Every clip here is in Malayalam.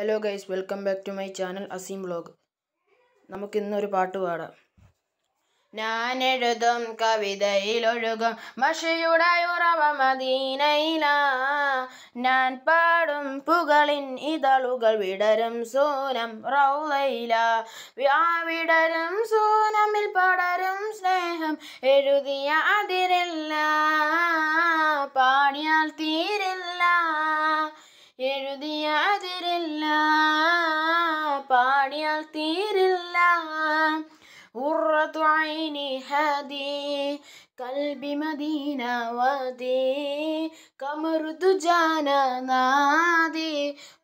hello guys welcome back to my channel Aseem blog നമുക്ക് ഇന്നൊരു പാട്ട് പാടാം ഞാനെഴുതും കവിതയിലൊഴുകും മഷിയുടെ ഉറവ മദീനയില ഞാൻ പാടും പുകളിൻ ഇതളുകൾ വിടരും സൂനം റൗലയില വിടരും സൂനമിൽ പടരും സ്നേഹം എഴുതിയ അതിരല്ല പാടിയാൽ തീ എഴുതിയ അതിരില്ല പാടിയാൽ തീരില്ല ഉറത്വായിനി ഹതി കൽബി മദീന വദീ കമറു തുജാന നാദി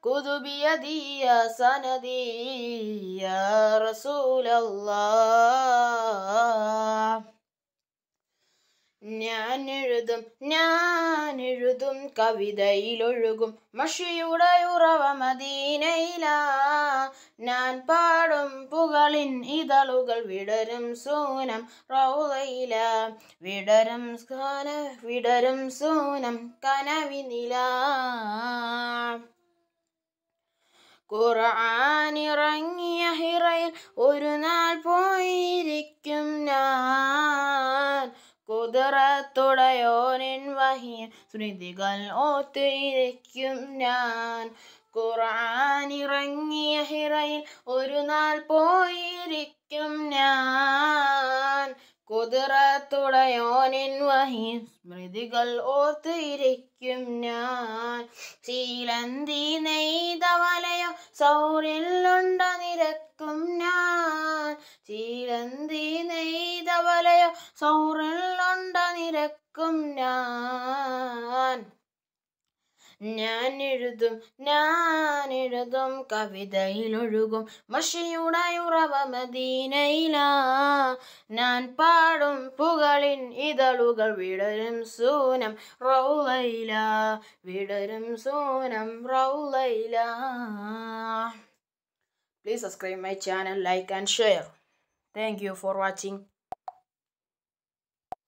കുതുബിയദിയ സനദീ റസൂലല്ലാ ഞാൻ എഴുതും ഞാൻ എഴുതും കവിതയിലൊഴുകും മഷിയുടെ ഉറവ മദീനയില ഞാൻ പാടും പുകളിൻ ഇതളുകൾ വിടരും സൂനം റൗതയില വിടരും കന വിടരും സൂനം കനവിനില ഇറങ്ങിയ ഹിറയിൽ ഒരു നാൾ പോയിരിക്കും തലയോനിൻ വഹിയ സ്മൃതികൾ ഓത്തിരിക്കും ഞാൻ ഖുർആൻ ഹിറയിൽ ഒരു നാൾ പോയിരിക്കും ഞാൻ കുതിറത്തുടയോനിൻ വഹി സ്മൃതികൾ ഓർത്തിരിക്കും ഞാൻ ശീലന്തി നെയ്തവലയോ സൗറിലുണ്ട് സൗറിലുണ്ട നിരക്കും ഞാൻ ഞാൻ എഴുതും ഞാൻ എഴുതും കവിതയിലൊഴുകും മഷിയുടെ ഉറവ മദീനയില ഞാൻ പാടും പുകളിൻ ഇതളുകൾ വിടരും സൂനം റൗലയില വിടരും സൂനം റൗലയില please subscribe my channel like and share thank you for watching